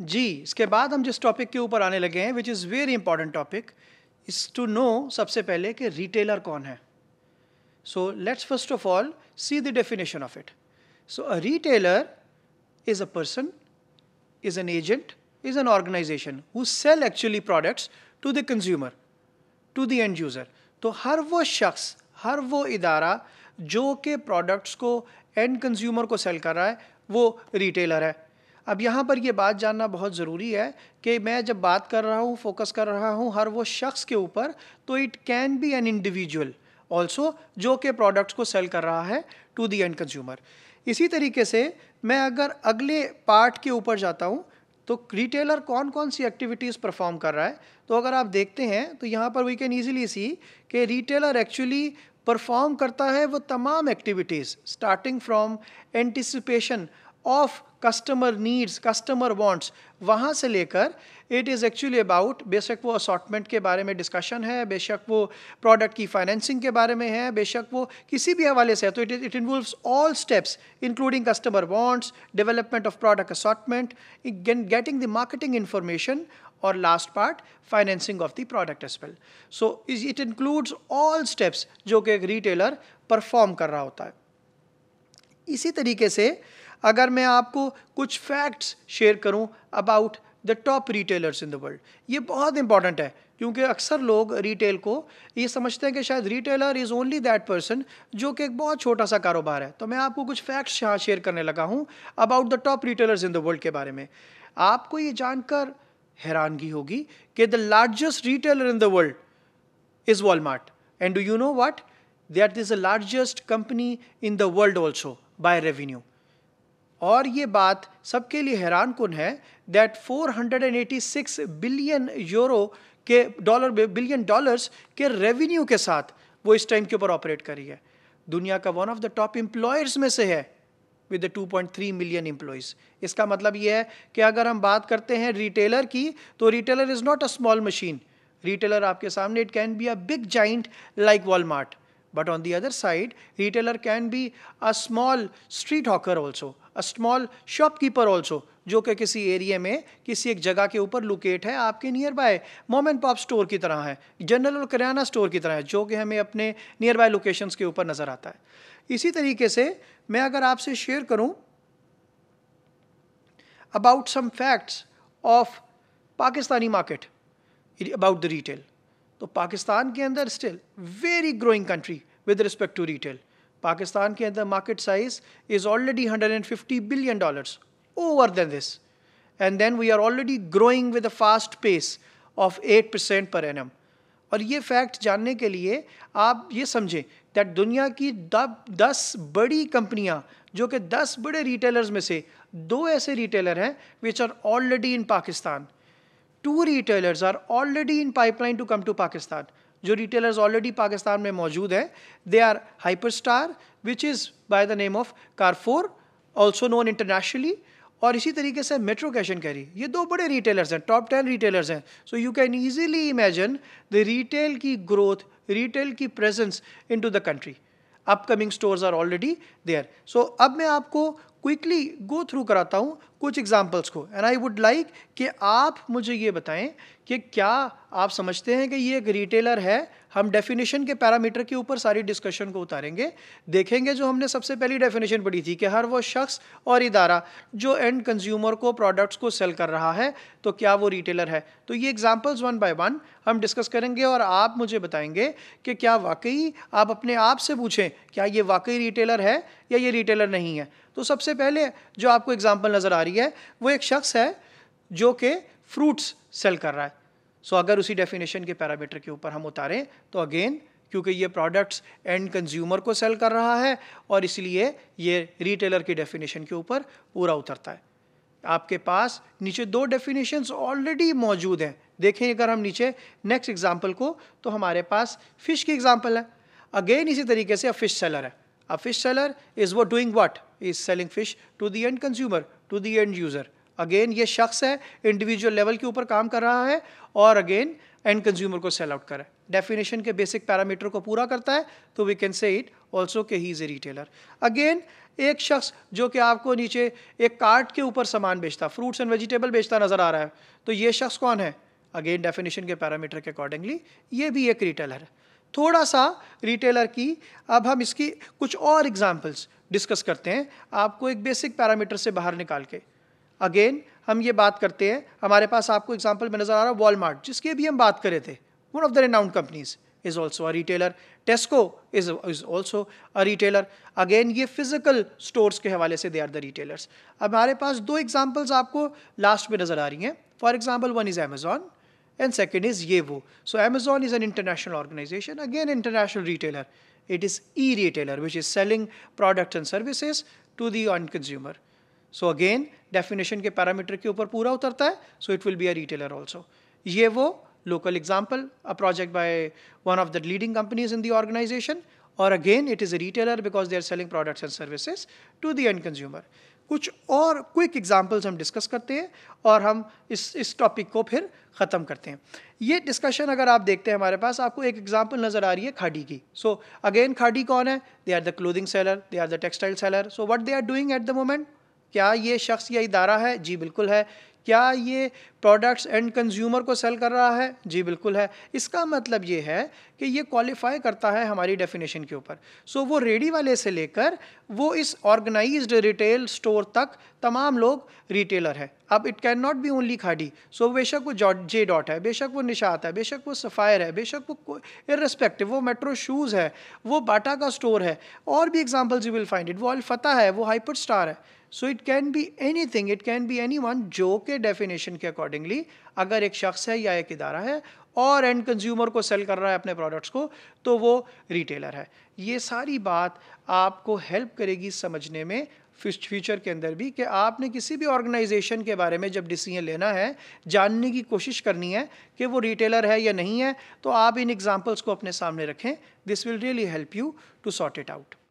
जी इसके बाद हम जिस टॉपिक के ऊपर आने लगे हैं which is very important topic is to know सबसे पहले कि रिटेलर कौन है so let's first of all see the definition of it so a retailer is a person is an agent is an organisation who sell actually products to the consumer to the end user तो हर वो शख्स हर वो इदारा जो कि products को and consumer को सेल कर रहा है वो रिटेलर है अब यहाँ पर ये बात जानना बहुत ज़रूरी है कि मैं जब बात कर रहा हूँ फोकस कर रहा हूँ हर वो शख्स के ऊपर तो it can be an individual also जो कि प्रोडक्ट्स को सेल कर रहा है टू दी एंड कंज्यूमर इसी तरीके से मैं अगर अगले पार्ट के ऊपर जाता हूँ तो रिटेलर कौन कौन सी एक्टिविटीज़ परफॉर्म कर रहा है तो अगर आप देखते हैं तो यहाँ पर वी कैन ईजिली सी कि रिटेलर एक्चुअली परफॉर्म करता है वो तमाम activities starting from anticipation of customer needs customer wants वहाँ से लेकर इट इज़ एक्चुअली अबाउट बेशक वो असॉटमेंट के बारे में डिस्कशन है बेशक वो प्रोडक्ट की फाइनेंसिंग के बारे में है बेशक वो किसी भी हवाले से है तो it it involve all steps including customer wants development of product assortment getting the marketing information और last part financing of the product as well so it includes all steps जो कि एक रिटेलर परफॉर्म कर रहा होता है इसी तरीके से अगर मैं आपको कुछ फैक्ट्स शेयर करूं about the top retailers in the world ये बहुत इंपॉर्टेंट है क्योंकि अक्सर लोग रिटेल को ये समझते हैं कि शायद retailer is only that person जो कि एक बहुत छोटा सा कारोबार है तो मैं आपको कुछ फैक्ट्स यहाँ शेयर करने लगा हूँ about the top retailers in the world के बारे में आपको ये जानकर हैरानगी होगी कि the largest retailer in the world is Walmart and do you know what that is the largest company in the world also by revenue और ये बात सबके लिए हैरान कन है दैट 486 बिलियन यूरो के डॉलर बिलियन डॉलर्स के रेवेन्यू के साथ वो इस टाइम के ऊपर ऑपरेट करी है दुनिया का one of the top employers में से है विद 2.3 मिलियन एम्प्लॉयज़ इसका मतलब ये है कि अगर हम बात करते हैं रिटेलर की तो retailer is not a small machine retailer आपके सामने it can be a big giant like Walmart but on the other side retailer can be a small street hawker also a small shopkeeper also जो कि किसी area में किसी एक जगह के ऊपर लोकेट है आपके nearby mom and pop store की तरह है जनरल और करियाना स्टोर की तरह है जो कि हमें अपने नियर बाय लोकेशन के ऊपर नज़र आता है इसी तरीके से मैं अगर आपसे शेयर करूं about some facts of Pakistani market about the retail तो पाकिस्तान के अंदर still very growing country with respect to retail Pakistan के अंदर market size is already hundred and fifty billion dollars over than this and then we are already growing with a fast pace of eight percent per annum और ये fact जानने के लिए आप ये समझें दैट दुनिया की दस बड़ी कंपनियां जो कि दस बड़े रिटेलर्स में से दो ऐसे रिटेलर हैं which are already in Pakistan two retailers are already in pipeline to come to Pakistan जो रिटेलर्स ऑलरेडी पाकिस्तान में मौजूद हैं they are Hyper Star which is by the name of Carrefour also known internationally और इसी तरीके से मेट्रो कैश एंड कैरी ये दो बड़े रिटेलर्स हैं टॉप टेन रिटेलर्स हैं so you can easily imagine the retail की ग्रोथ रिटेल की presence into the country upcoming stores are already there so अब मैं आपको क्विकली गो थ्रू कराता हूँ कुछ एग्जाम्पल्स को एंड आई वुड लाइक कि आप मुझे ये बताएं कि क्या आप समझते हैं कि ये एक रिटेलर है हम डेफिनेशन के पैरामीटर के ऊपर सारी डिस्कशन को उतारेंगे देखेंगे जो हमने सबसे पहली डेफिनेशन पढ़ी थी कि हर वो शख्स और इदारा जो एंड कंज्यूमर को प्रोडक्ट्स को सेल कर रहा है तो क्या वो रिटेलर है तो ये एग्जाम्पल्स वन बाय वन हम डिस्कस करेंगे और आप मुझे बताएंगे कि क्या वाकई आप अपने आप से पूछें क्या ये वाकई रिटेलर है या ये रिटेलर नहीं है तो सबसे पहले जो आपको एग्जाम्पल नज़र आ रही है वो एक शख्स है जो कि फ्रूट्स सेल कर रहा है सो so, अगर उसी डेफिनेशन के पैरामीटर के ऊपर हम उतारें तो अगेन क्योंकि ये प्रोडक्ट्स एंड कंज्यूमर को सेल कर रहा है और इसलिए ये रिटेलर की डेफिनेशन के ऊपर पूरा उतरता है आपके पास नीचे दो डेफिनेशंस ऑलरेडी मौजूद हैं देखें अगर हम नीचे नेक्स्ट एग्जांपल को तो हमारे पास फ़िश की एग्जांपल है अगेन इसी तरीके से अ फिश सेलर है अ फिश सेलर इज़ वो doing what is selling fish to the end consumer to the end user again ये शख्स है इंडिविजुअल लेवल के ऊपर काम कर रहा है और अगेन एंड कंज्यूमर को सेल आउट करें डेफिनेशन के बेसिक पैरामीटर को पूरा करता है तो we can say it also के he is a retailer again एक शख्स जो कि आपको नीचे एक कार्ट के ऊपर सामान बेचता फ्रूट्स एंड वेजिटेबल बेचता नज़र आ रहा है तो ये शख्स कौन है अगेन डेफिनेशन के पैरामीटर के अकॉर्डिंगली ये भी एक रिटेलर है थोड़ा सा रिटेलर की अब हम इसकी कुछ और एग्जाम्पल्स डिस्कस करते हैं आपको एक बेसिक पैरामीटर से बाहर निकाल के अगेन हम ये बात करते हैं हमारे पास आपको एग्जाम्पल में नज़र आ रहा है वॉलमार्ट जिसके भी हम बात करे थे one of the renowned companies is also a retailer Tesco is is also a retailer again ये फिजिकल स्टोर्स के हवाले से दे आर द रिटेलर्स हमारे पास दो एग्जाम्पल्स आपको लास्ट में नज़र आ रही हैं for example one is Amazon and second is ये वो so Amazon is an international organisation again international retailer it is e retailer which is selling product and services to the end consumer so again definition के parameter के ऊपर पूरा उतरता है so it will be a retailer also ये वो local example a project by one of the leading companies in the organisation और again it is a retailer because they are selling products and services to the end consumer कुछ और quick examples हम discuss करते हैं और हम इस इस टॉपिक को फिर ख़त्म करते हैं ये डिस्कशन अगर आप देखते हैं हमारे पास आपको एक एग्जाम्पल नज़र आ रही है खाड़ी की सो अगेन खाड़ी कौन है they are the clothing seller they are the textile seller so what they are doing at the moment क्या ये शख्स या इदारा है जी बिल्कुल है क्या ये प्रोडक्ट्स एंड कंज्यूमर को सेल कर रहा है जी बिल्कुल है इसका मतलब ये है कि ये क्वालिफाई करता है हमारी डेफिनेशन के ऊपर सो so, वो रेडी वाले से लेकर वो इस ऑर्गेनाइज्ड रिटेल स्टोर तक तमाम लोग रिटेलर है अब it can not be only Khaadi so बेशक वो जे डॉट है बेशक वो निशात है बेशक वो सफ़ायर है बेशक वो इरेस्पेक्टिव वो मेट्रो शूज़ है वो बाटा का स्टोर है और भी examples you will find it वो अलफ़ा है वो हाइपर स्टार है so it can be anything it can be anyone जो के डेफिनेशन के अकॉर्डिंग अकॉर्डिंगली अगर एक शख्स है या एक इदारा है और एंड कंज्यूमर को सेल कर रहा है अपने प्रोडक्ट्स को तो वो रिटेलर है ये सारी बात आपको हेल्प करेगी समझने में फ्यूचर के अंदर भी कि आपने किसी भी ऑर्गेनाइजेशन के बारे में जब डिसीजन लेना है जानने की कोशिश करनी है कि वो रिटेलर है या नहीं है तो आप इन एग्जांपल्स को अपने सामने रखें this will really help you to sort it out